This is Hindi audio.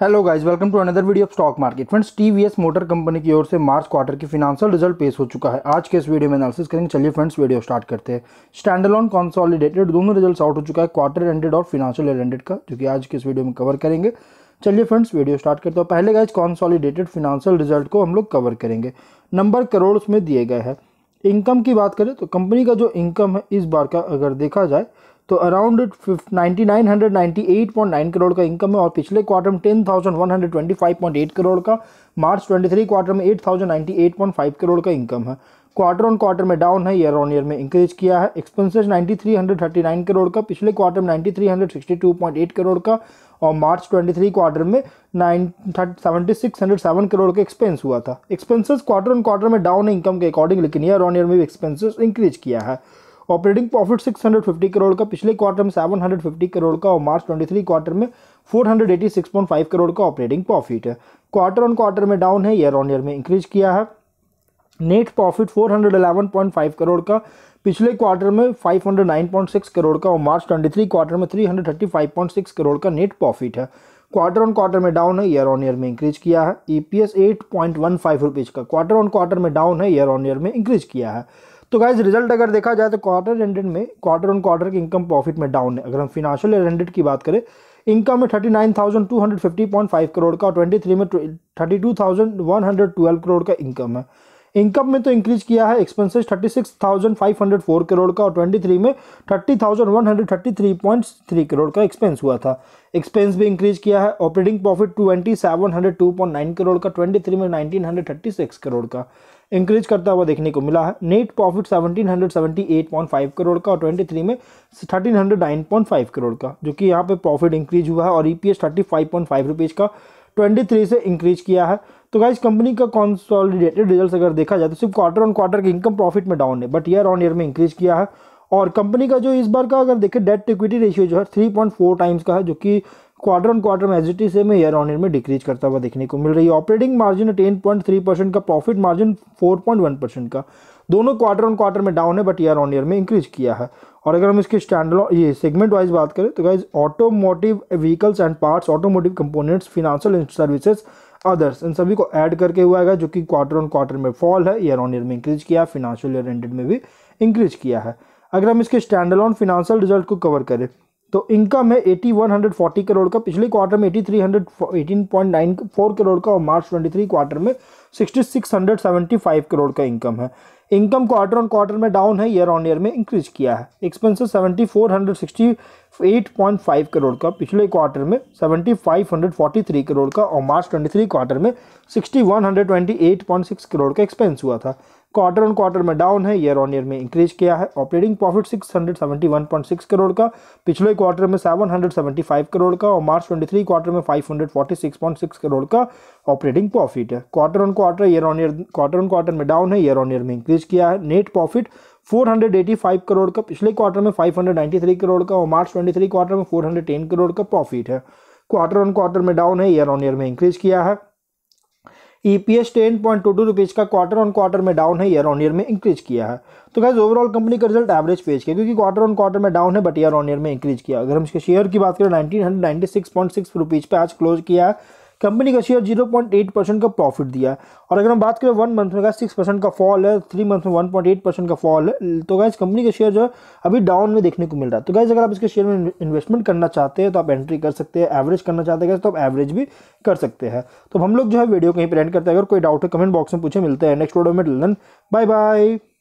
hello guys welcome to another video of stock market friends TVS motor company की ओर से मार्च क्वार्टर की फिनांशियल रिजल्ट पेश हो चुका है आज के इस वीडियो में एनालिसिस करेंगे चलिए फ्रेंड्स वीडियो स्टार्ट करते हैं ऑन कॉन्सॉलिडेटेड दोनों रिजल्ट आउट हो चुका है क्वार्टर एंडेड और फिनेंशियल ईयर एंडेड का जो कि आज के इस वीडियो में कवर करेंगे चलिए फ्रेंड्स वीडियो स्टार्ट करते हैं पहले गाइज कॉन्सॉलीडेटेड फिनेंशियल रिजल्ट को हम लोग कवर करेंगे नंबर करोड़ उसमें दिए गए हैं इनकम की बात करें तो कंपनी का जो इनकम है इस बार का अगर देखा जाए तो अराउंड नाइन करोड़ का इनकम है और पिछले क्वार्टर में टेन करोड़ का मार्च 23 क्वार्टर में 8,098.5 करोड़ का इनकम है क्वार्टर ऑन क्वार्टर में डाउन है ईयर ऑन ईयर में इंक्रीज किया है एक्सपेंसेस 9339 करोड़ का पिछले क्वार्टर में 9362.8 करोड़ का और मार्च 23 क्वार्टर में नाइन सेवेंटी करोड़ का एक्सपेंस हुआ था एक्सपेंसेस क्वार्टर ऑन क्वार्टर में डाउन है इनकम के अकॉर्डिंग लेकिन ईयर ऑन ईयर में भी एक्सपेंसेस इंक्रीज किया है ऑपरेटिंग प्रॉफिट 650 करोड़ का पिछले क्वार्टर में 750 करोड़ का और मार्च 23 क्वार्टर में 486.5 करोड़ का ऑपरेटिंग प्रॉफिट है क्वार्टर ऑन क्वार्टर में डाउन है ईयर ऑन ईयर में इंक्रीज किया है नेट प्रॉफिट 411.5 करोड़ का पिछले क्वार्टर में 509.6 करोड़ का और मार्च 23 क्वार्टर में 335.6 करोड़ का नेट प्रॉफिट है क्वार्टर ऑन क्वार्टर में डाउन है ईयर ऑन ईयर में इंक्रीज किया है E P S eight point one five rupees का क्वार्टर ऑन क्वार्टर में डाउन है ईयर ऑन ईयर में इंक्रीज किया है तो गाइज रिजल्ट अगर देखा जाए तो क्वार्टर एंडेड में क्वार्टर ऑन क्वार्टर की इनकम प्रॉफिट में डाउन है अगर हम फिनाशियल एंडेड की बात करें इनकम में thirty nine thousand two hundred fifty point five crore का और ट्वेंटी थ्री में thirty two thousand one hundred twelve crore का इनकम है इनकम में तो इंक्रीज किया है एक्सपेंसेस 36,504 करोड़ का और 23 में 30,133.3 करोड़ का एक्सपेंस हुआ था एक्सपेंस भी इंक्रीज किया है ऑपरेटिंग प्रॉफिट 2702.9 करोड़ का 23 में 1936 करोड़ का इंक्रीज करता हुआ देखने को मिला है नेट प्रॉफिट 1778.5 करोड़ का और 23 में 1309.5 करोड़ का जो कि यहाँ पे प्रॉफिट इंक्रीज हुआ है और ई पी एस का 23 से इंक्रीज किया है तो गाइज कंपनी का कॉन्सॉलिडेटेड रिजल्ट अगर देखा जाए तो सिर्फ क्वार्टर ऑन क्वार्टर के इनकम प्रॉफिट में डाउन है बट ईयर ऑन ईयर में इंक्रीज किया है और कंपनी का जो इस बार का अगर देखें डेट इक्विटी रेशियो जो है थ्री पॉइंट फोर टाइम्स का है जो कि क्वार्टर ऑन क्वार्टर में एजिटी से में ईयर ऑन ईयर में डिक्रीज करता हुआ देखने को मिल रही है operating margin ten point three percent का profit margin four point one percent का दोनों क्वार्टर ऑन क्वार्टर में डाउन है बट ईयर ऑन ईयर में इंक्रीज किया है और अगर हम इसके स्टैंड ये सेगमेंट वाइज बात करें तो guys automotive vehicles and parts automotive components financial services others इन सभी को ऐड करके हुआ है जो कि क्वार्टर ऑन क्वार्टर में फॉल है ईयर ऑन ईयर में इंक्रीज किया है फिनांशियल ईयर एंडेड में भी इंक्रीज किया है अगर हम इसके ऑन फिनांशियल रिजल्ट को कवर करें तो इनकम है eighty one hundred forty crore का पिछले क्वार्टर में eighty three hundred eighteen point nine four crore का और मार्च ट्वेंटी थ्री क्वार्टर में sixty six hundred seventy five crore का इनकम है इनकम क्वार्टर ऑन क्वार्टर में डाउन है ईयर ऑन ईयर में इंक्रीज किया है expenses seventy four hundred sixty eight point five crore का पिछले क्वार्टर में seventy five hundred forty three crore का और मार्च ट्वेंटी थ्री क्वार्टर में sixty one hundred twenty eight point six crore का एक्सपेंस हुआ था क्वार्टर ऑन क्वार्टर में डाउन है ईयर ऑन ईयर में इंक्रीज किया है ऑपरेटिंग प्रॉफिट 671.6 करोड़ का पिछले क्वार्टर में 775 करोड़ का और मार्च 23 क्वार्टर में 546.6 करोड़ का ऑपरेटिंग प्रॉफिट है quarter on quarter year on year quarter on quarter में डाउन है ईयर ऑन ईयर में इंक्रीज किया है नेट प्रॉफिट 485 करोड़ का पिछले क्वार्टर में 593 करोड़ का और मार्च 23 क्वार्टर में 410 करोड़ का प्रॉफिट है क्वार्टर ऑन क्वार्टर में डाउन है ईयर ऑन ईयर में इंक्रीज किया है EPS ten point two two rupees का क्वार्टर ऑन क्वार्टर में डाउन है ईयर ऑन ईयर में इंक्रीज किया है तो गैस ओवरऑल कंपनी का रिजल्ट एवरेज पेज किया क्योंकि क्वार्टर ऑन क्वार्टर में डाउन है बट ईयर ऑन ईयर में इंक्रीज किया अगर हम इसके शेयर की बात करें nineteen hundred ninety six point six rupees पर आज क्लोज किया है कंपनी का share zero point eight percent का प्रॉफिट दिया है और अगर हम बात करें वन मंथ में का सिक्स परसेंट का फॉल है थ्री मंथ में वन पॉइंट एट परसेंट का फॉल है तो गैस कंपनी का शेयर जो है अभी डाउन में देखने को मिल रहा है तो गैस अगर आप इसके शेयर में इन्वेस्टमेंट करना चाहते हैं तो आप एंट्री कर सकते हैं एवरेज करना चाहते हैं तो आप एवरेज भी कर सकते हैं तो हम लोग जो है वीडियो कहीं पर एंड करते हैं अगर कोई डाउट है कमेंट बॉक्स में पूछे मिलते हैं नेक्स्ट वीडियो में लन बाय बाय